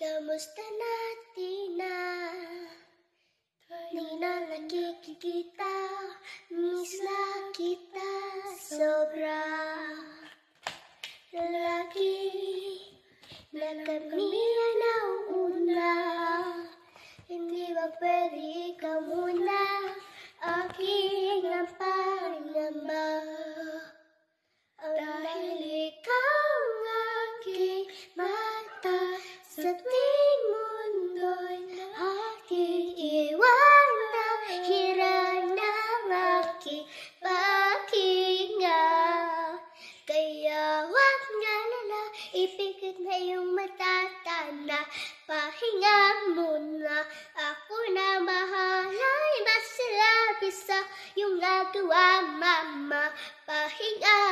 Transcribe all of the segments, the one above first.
Kamusta na, Tina? Di na nakikikita, miss na kita sobra. Lagi na kami na una, hindi ba pwede ka muna aking ang sa ting mundo'y aking iwan na hirang na makipakinga. Kaya wag nga lala, ipikit na iyong matatanda, pahinga muna, ako na mahalay, masilapis sa iyong nagawa, mama, pahinga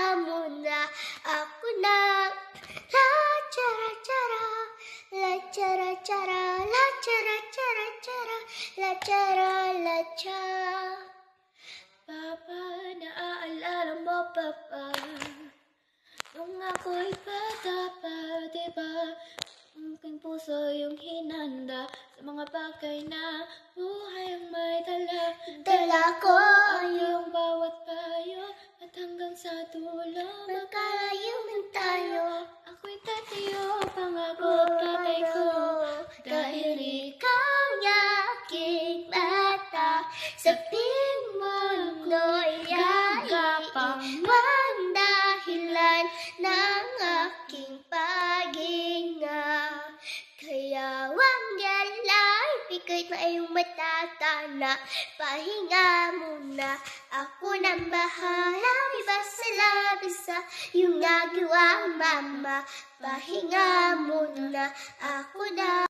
chara la chara chara chara la chara la chara Papa, naaalala mo papa Nung ako'y bata pa, diba? Ang aking puso yung hinanda Sa mga bagay na buhay ang may dala Dala ko Sa ping mundo, ikaw pa man dahilan ng aking paginga. Kaya wag yan lang, pikit na iyong matatala. Pahinga muna, ako nang bahala. Iba sa labi sa iyong nagawa, mama. Pahinga muna, ako na.